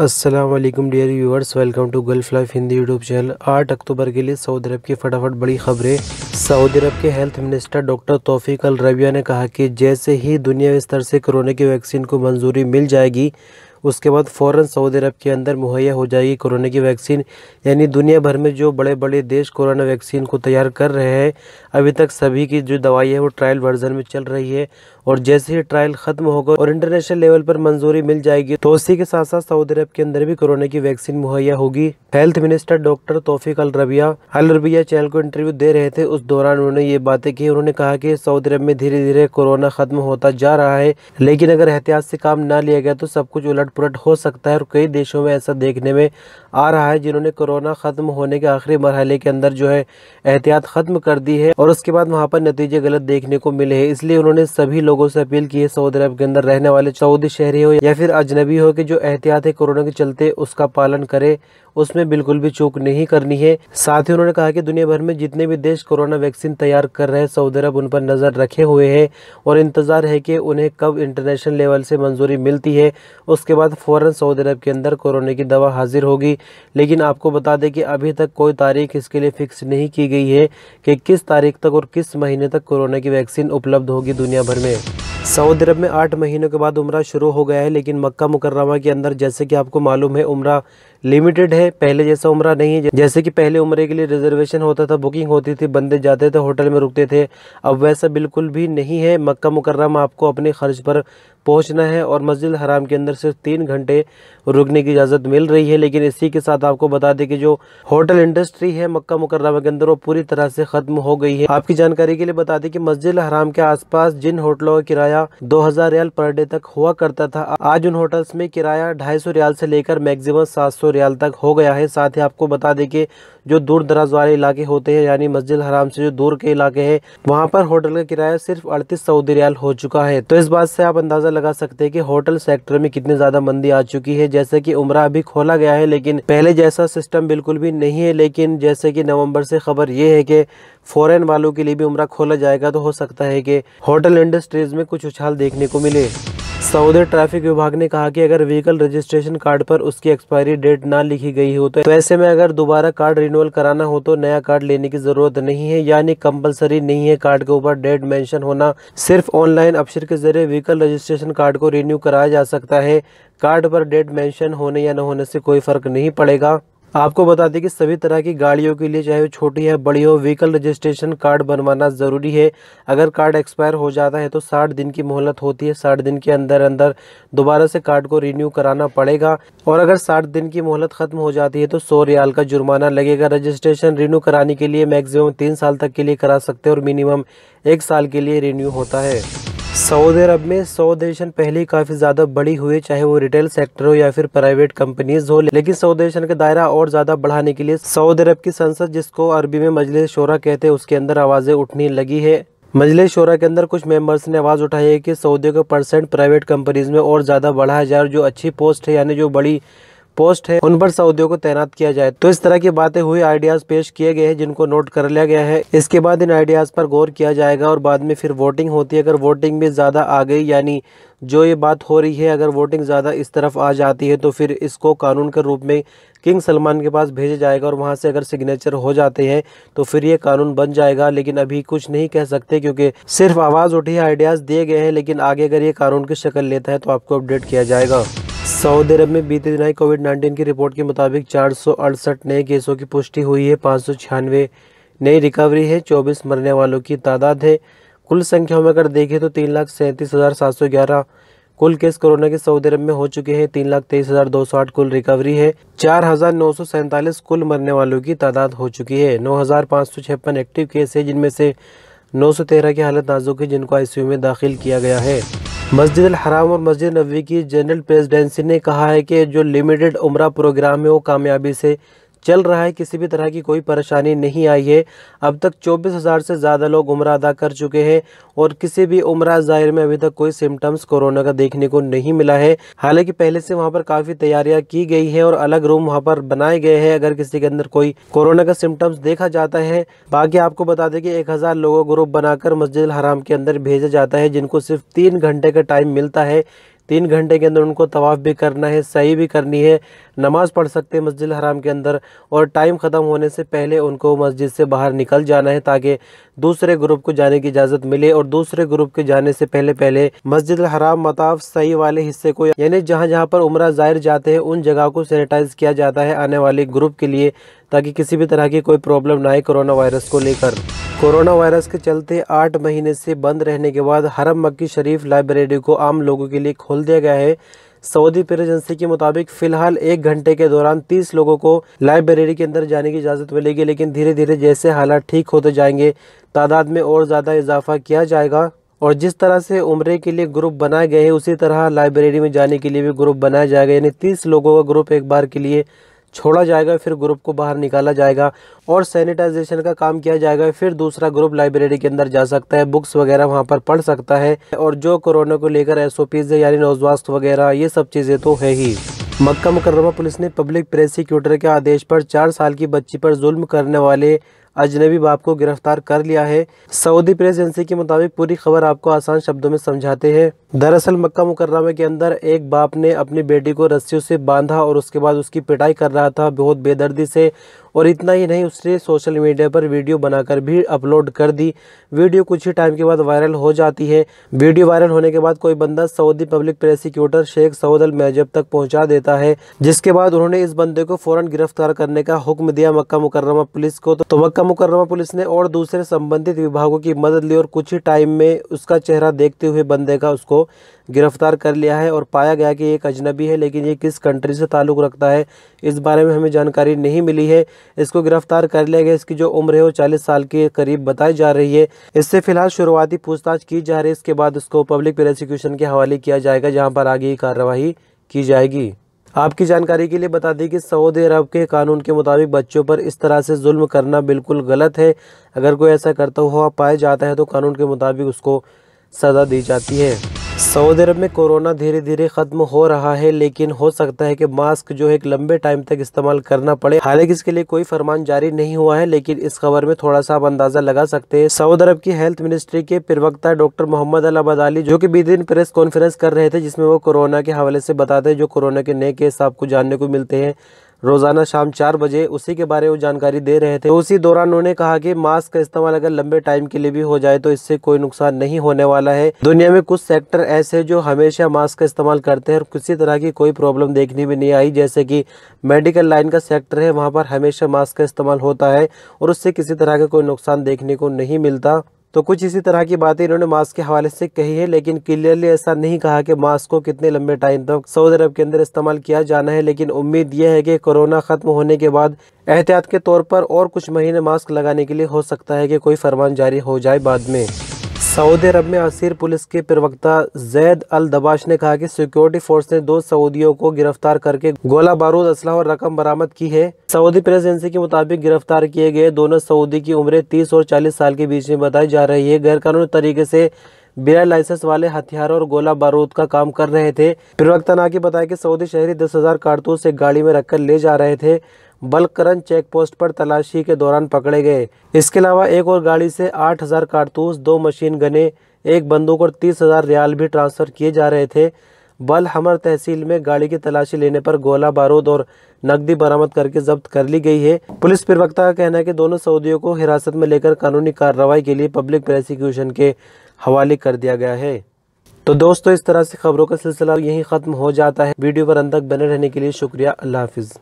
Aslam dear viewers welcome to Gulf life Hindi YouTube channel आठ अक्टूबर के लिए सऊदी अरब की फटाफट बड़ी खबरें सऊदी अरब के health minister doctor Tawfiq al Rabiah ने कहा कि जैसे ही दुनिया स्तर से कोरोना की वैक्सीन को मंजूरी मिल जाएगी उसके बाद फ़ौर सऊदी अरब के अंदर मुहैया हो जाएगी कोरोना की वैक्सीन यानी दुनिया भर में जो बड़े बड़े देश कोरोना वैक्सीन को तैयार कर रहे हैं अभी तक सभी की जो दवाई है वो ट्रायल वर्जन में चल रही है और जैसे ही ट्रायल खत्म होगा और इंटरनेशनल लेवल पर मंजूरी मिल जाएगी तो उसी के साथ साथ सऊदी अरब के अंदर भी कोरोना की वैक्सीन मुहैया होगी health minister doctor Tawfiq al Rabiah al Rabiah channel को इंटरव्यू दे रहे थे उस दौरान उन्होंने ये बातें की उन्होंने कहा की सऊदी अरब में धीरे धीरे कोरोना खत्म होता जा रहा है लेकिन अगर एहतियात से काम ना लिया गया तो सब कुछ उलट पुलट हो सकता है और कई देशों में ऐसा देखने में आ रहा है जिन्होंने कोरोना ख़त्म होने के आखिरी मरहले के अंदर जो है एहतियात ख़त्म कर दी है और उसके बाद वहाँ पर नतीजे गलत देखने को मिले हैं इसलिए उन्होंने सभी लोगों से अपील की है सऊदी अरब के अंदर रहने वाले सऊदी शहरी हो या फिर अजनबी हो कि जो एहतियात है कोरोना के चलते उसका पालन करे उसमें बिल्कुल भी चूक नहीं करनी है साथ ही उन्होंने कहा कि दुनिया भर में जितने भी देश कोरोना वैक्सीन तैयार कर रहे हैं सऊदी अरब उन पर नज़र रखे हुए हैं और इंतज़ार है कि उन्हें कब इंटरनेशनल लेवल से मंजूरी मिलती है उसके बाद फ़ौर सऊदी अरब के अंदर कोरोना की दवा हाजिर होगी लेकिन आपको बता दें कि अभी तक कोई तारीख इसके लिए फ़िक्स नहीं की गई है कि किस तारीख तक और किस महीने तक कोरोना की वैक्सीन उपलब्ध होगी दुनिया भर में सऊदी अरब में आठ महीनों के बाद उम्र शुरू हो गया है लेकिन मक्का मुकर्रमा के अंदर जैसे कि आपको मालूम है उम्र लिमिटेड है पहले जैसा उम्र नहीं है जैसे कि पहले उम्र के लिए रिजर्वेशन होता था बुकिंग होती थी बंदे जाते थे होटल में रुकते थे अब वैसा बिल्कुल भी नहीं है मक्का मुकर्रमा आपको अपने खर्च पर पहुंचना है और मस्जिद हराम के अंदर सिर्फ तीन घंटे रुकने की इजाज़त मिल रही है लेकिन इसी के साथ आपको बता दें कि जो होटल इंडस्ट्री है मक्का मुकर्रमा के अंदर वो पूरी तरह से ख़त्म हो गई है आपकी जानकारी के लिए बता दें कि मस्जिद हराम के आसपास जिन होटलों का किराया किराया 2000 रियाल पर डे तक हुआ करता था आज उन होटल्स में किराया 250 रियाल से लेकर मैक्सिमम 700 रियाल तक हो गया है साथ ही आपको बता दें कि जो दूर दराज वाले इलाके होते हैं यानी मस्जिद हराम से जो दूर के इलाके हैं वहाँ पर होटल का किराया सिर्फ अड़तीस सऊदी रियाल हो चुका है तो इस बात से आप अंदाजा लगा सकते हैं कि होटल सेक्टर में कितनी ज्यादा मंदी आ चुकी है जैसे कि उमरा अभी खोला गया है लेकिन पहले जैसा सिस्टम बिल्कुल भी नहीं है लेकिन जैसे कि नवम्बर से खबर ये है कि फॉरन वालों के लिए भी उमरा खोला जाएगा तो हो सकता है कि होटल इंडस्ट्रीज में कुछ कुछ उछाल देखने को मिले सऊदी ट्रैफिक विभाग ने कहा कि अगर व्हीकल रजिस्ट्रेशन कार्ड पर उसकी एक्सपायरी डेट ना लिखी गई हो तो ऐसे में अगर दोबारा कार्ड रिन्यूअल कराना हो तो नया कार्ड लेने की जरूरत नहीं है यानी कंपलसरी नहीं है कार्ड के ऊपर डेट मेंशन होना सिर्फ ऑनलाइन अफसर के जरिए व्हीकल रजिस्ट्रेशन कार्ड को रिन्यू कराया जा सकता है कार्ड पर डेट मेंशन होने या न होने से कोई फर्क नहीं पड़ेगा आपको बता दें कि सभी तरह की गाड़ियों के लिए चाहे वो छोटी है बड़ी हो व्हीकल रजिस्ट्रेशन कार्ड बनवाना ज़रूरी है अगर कार्ड एक्सपायर हो जाता है तो 60 दिन की मोहलत होती है 60 दिन के अंदर अंदर दोबारा से कार्ड को रिन्यू कराना पड़ेगा और अगर 60 दिन की मोहलत ख़त्म हो जाती है तो सौ रियाल का जुर्माना लगेगा रजिस्ट्रेशन रिन्यू कराने के लिए मैक्सिमम तीन साल तक के लिए करा सकते हैं और मिनिमम एक साल के लिए रिन्यू होता है सऊदी अरब में सऊदेशन पहले काफ़ी ज़्यादा बड़ी हुई चाहे वो रिटेल सेक्टर हो या फिर प्राइवेट कंपनीज हो लेकिन एशियन का दायरा और ज़्यादा बढ़ाने के लिए सऊदी अरब की संसद जिसको अरबी में मजलिस शोरा कहते हैं उसके अंदर आवाज़ें उठने लगी है मजलिस शोरा के अंदर कुछ मेंबर्स ने आवाज़ उठाई है कि सऊदी का परसेंट प्राइवेट कंपनीज में और ज़्यादा बढ़ाया जाए और जो अच्छी पोस्ट है यानी जो बड़ी पोस्ट है उन पर सऊदियों को तैनात किया जाए तो इस तरह की बातें हुई आइडियाज पेश किए गए हैं जिनको नोट कर लिया गया है इसके बाद इन आइडियाज पर गौर किया जाएगा और बाद में फिर वोटिंग होती है अगर वोटिंग भी ज्यादा आ गई यानी जो ये बात हो रही है अगर वोटिंग ज़्यादा इस तरफ आ जाती है तो फिर इसको कानून के रूप में किंग सलमान के पास भेजा जाएगा और वहाँ से अगर सिग्नेचर हो जाते हैं तो फिर ये कानून बन जाएगा लेकिन अभी कुछ नहीं कह सकते क्योंकि सिर्फ आवाज़ उठी आइडियाज़ दिए गए हैं लेकिन आगे अगर ये कानून की शक्ल लेता है तो आपको अपडेट किया जाएगा सऊदी अरब में बीते दिन आई कोविड 19 की रिपोर्ट के मुताबिक चार नए केसों की पुष्टि हुई है पाँच नई रिकवरी है 24 मरने वालों की तादाद है कुल संख्या में अगर देखें तो तीन लाख सैंतीस हज़ार सात सौ ग्यारह कुल केस कोरोना के सऊदी अरब में हो चुके हैं तीन लाख तेईस हज़ार दो सौ आठ कुल रिकवरी है चार हज़ार नौ सौ सैंतालीस कुल मरने वालों की तादाद हो चुकी है नौ हज़ार पाँच सौ छप्पन एक्टिव केस है जिनमें से नौ सौ तेरह की हालत नाजुक है जिनको आईसीयू में दाखिल किया गया है मस्जिद हराम और मस्जिद नबी की जनरल प्रेसिडेंसी ने कहा है कि जो लिमिटेड उम्र प्रोग्राम है वो कामयाबी से चल रहा है किसी भी तरह की कोई परेशानी नहीं आई है अब तक चौबीस हज़ार से ज़्यादा लोग उम्र अदा कर चुके हैं और किसी भी उम्र जाहिर में अभी तक कोई सिम्टम्स कोरोना का देखने को नहीं मिला है हालांकि पहले से वहाँ पर काफ़ी तैयारियां की गई है और अलग रूम वहाँ पर बनाए गए हैं अगर किसी के अंदर कोई कोरोना का सिम्टम्स देखा जाता है बाकी आपको बता दें कि एक लोगों ग्रुप बनाकर मस्जिद हराम के अंदर भेजा जाता है जिनको सिर्फ तीन घंटे का टाइम मिलता है तीन घंटे के अंदर उनको तवाफ़ भी करना है सही भी करनी है नमाज़ पढ़ सकते हैं मस्जिद हराम के अंदर और टाइम ख़त्म होने से पहले उनको मस्जिद से बाहर निकल जाना है ताकि दूसरे ग्रुप को जाने की इजाज़त मिले और दूसरे ग्रुप के जाने से पहले पहले मस्जिद हराम मताफ सही वाले हिस्से को यानी जहाँ जहाँ पर उम्र ज़ाहिर जाते हैं उन जगह को सैनिटाइज़ किया जाता है आने वाले ग्रुप के लिए ताकि किसी भी तरह की कोई प्रॉब्लम ना आए कोरोना वायरस को लेकर कोरोना वायरस के चलते आठ महीने से बंद रहने के बाद हरम मक्की शरीफ लाइब्रेरी को आम लोगों के लिए खोल दिया गया है सऊदी पेर एजेंसी के मुताबिक फिलहाल एक घंटे के दौरान 30 लोगों को लाइब्रेरी के अंदर जाने की इजाज़त मिलेगी लेकिन धीरे धीरे जैसे हालात ठीक होते जाएंगे तादाद में और ज़्यादा इजाफा किया जाएगा और जिस तरह से उम्र के लिए ग्रुप बनाए गए हैं उसी तरह लाइब्रेरी में जाने के लिए भी ग्रुप बनाया जाएगा यानी तीस लोगों का ग्रुप एक बार के लिए छोड़ा जाएगा फिर ग्रुप को बाहर निकाला जाएगा और सैनिटाइजेशन का काम किया जाएगा फिर दूसरा ग्रुप लाइब्रेरी के अंदर जा सकता है बुक्स वगैरह वहाँ पर पढ़ सकता है और जो कोरोना को लेकर एस ओ पीज यानी नौजवास्त वगैरह ये सब चीज़ें तो है ही मक्का मुकर्रमा पुलिस ने पब्लिक प्रोसिक्यूटर के आदेश पर चार साल की बच्ची पर जुल्म करने वाले अजनबी बाप को गिरफ्तार कर लिया है सऊदी प्रेस एजेंसी के मुताबिक पूरी खबर आपको आसान शब्दों में समझाते हैं दरअसल मक्का मुकर्रमा के अंदर एक बाप ने अपनी बेटी को रस्सियों से बांधा और उसके बाद उसकी पिटाई कर रहा था बहुत बेदर्दी से और इतना ही नहीं उसने सोशल मीडिया पर वीडियो बनाकर भी अपलोड कर दी वीडियो कुछ ही टाइम के बाद वायरल हो जाती है वीडियो वायरल होने के बाद कोई बंदा सऊदी पब्लिक प्रोसिक्यूटर शेख सऊद अल मैजब तक पहुंचा देता है जिसके बाद उन्होंने इस बंदे को फौरन गिरफ्तार करने का हुक्म दिया मक्का मुकर्रमा पुलिस को तो मक्का मक्का मुकर्रमा पुलिस ने और दूसरे संबंधित विभागों की मदद ली और कुछ ही टाइम में उसका चेहरा देखते हुए बंदे का उसको गिरफ्तार कर लिया है और पाया गया कि एक अजनबी है लेकिन ये किस कंट्री से ताल्लुक़ रखता है इस बारे में हमें जानकारी नहीं मिली है इसको गिरफ्तार कर लिया गया इसकी जो उम्र है वो चालीस साल के करीब बताई जा रही है इससे फिलहाल शुरुआती पूछताछ की जा रही है इसके बाद उसको पब्लिक प्रोसिक्यूशन के हवाले किया जाएगा जहाँ पर आगे कार्रवाई की जाएगी आपकी जानकारी के लिए बता दें कि सऊदी अरब के कानून के मुताबिक बच्चों पर इस तरह से जुल्म करना बिल्कुल गलत है अगर कोई ऐसा करता हुआ पाया जाता है तो कानून के मुताबिक उसको सज़ा दी जाती है सऊदी अरब में कोरोना धीरे धीरे खत्म हो रहा है लेकिन हो सकता है कि मास्क जो है एक लंबे टाइम तक इस्तेमाल करना पड़े हालांकि इसके लिए कोई फरमान जारी नहीं हुआ है लेकिन इस खबर में थोड़ा सा आप अंदाजा लगा सकते हैं सऊदी अरब की हेल्थ मिनिस्ट्री के प्रवक्ता डॉक्टर मोहम्मद अल अबदाली जो की बीते दिन प्रेस कॉन्फ्रेंस कर रहे थे जिसमे वो कोरोना के हवाले से बताते हैं जो कोरोना के नए केस आपको जानने को मिलते हैं रोज़ाना शाम चार बजे उसी के बारे में जानकारी दे रहे थे तो उसी दौरान उन्होंने कहा कि मास्क का इस्तेमाल अगर लंबे टाइम के लिए भी हो जाए तो इससे कोई नुकसान नहीं होने वाला है दुनिया में कुछ सेक्टर ऐसे जो हमेशा मास्क का इस्तेमाल करते हैं और किसी तरह की कोई प्रॉब्लम देखने में नहीं आई जैसे की मेडिकल लाइन का सेक्टर है वहाँ पर हमेशा मास्क का इस्तेमाल होता है और उससे किसी तरह का कोई नुकसान देखने को नहीं मिलता तो कुछ इसी तरह की बातें इन्होंने मास्क के हवाले से कही है लेकिन क्लियरली ऐसा नहीं कहा कि मास्क को कितने लंबे टाइम तक सऊदी अरब के अंदर इस्तेमाल किया जाना है लेकिन उम्मीद यह है कि कोरोना खत्म होने के बाद एहतियात के तौर पर और कुछ महीने मास्क लगाने के लिए हो सकता है कि कोई फरमान जारी हो जाए बाद में सऊदी अरब में असीर पुलिस के प्रवक्ता जैद अल दबाश ने कहा कि सिक्योरिटी फोर्स ने दो सऊदियों को गिरफ्तार करके गोला बारूद असला और रकम बरामद की है सऊदी प्रेस एजेंसी के मुताबिक गिरफ्तार किए गए दोनों सऊदी की उम्र 30 और 40 साल के बीच में बताई जा रही है गैरकानूनी तरीके से बिना लाइसेंस वाले हथियारों और गोला बारूद का काम कर रहे थे प्रवक्ता आगे बताया कि सऊदी शहरी दस हजार कारतूस एक गाड़ी में रखकर ले जा रहे थे बलकरण चेक पोस्ट पर तलाशी के दौरान पकड़े गए इसके अलावा एक और गाड़ी से आठ हज़ार कारतूस दो मशीन गने एक बंदूक और तीस हज़ार रियाल भी ट्रांसफ़र किए जा रहे थे बल हमर तहसील में गाड़ी की तलाशी लेने पर गोला बारूद और नकदी बरामद करके जब्त कर ली गई है पुलिस प्रवक्ता का कहना है कि दोनों सऊदियों को हिरासत में लेकर कानूनी कार्रवाई के लिए पब्लिक प्रोसिक्यूशन के हवाले कर दिया गया है तो दोस्तों इस तरह से खबरों का सिलसिला यहीं ख़त्म हो जाता है वीडियो पर अंत तक बने रहने के लिए शुक्रिया अल्लाह हाफिज़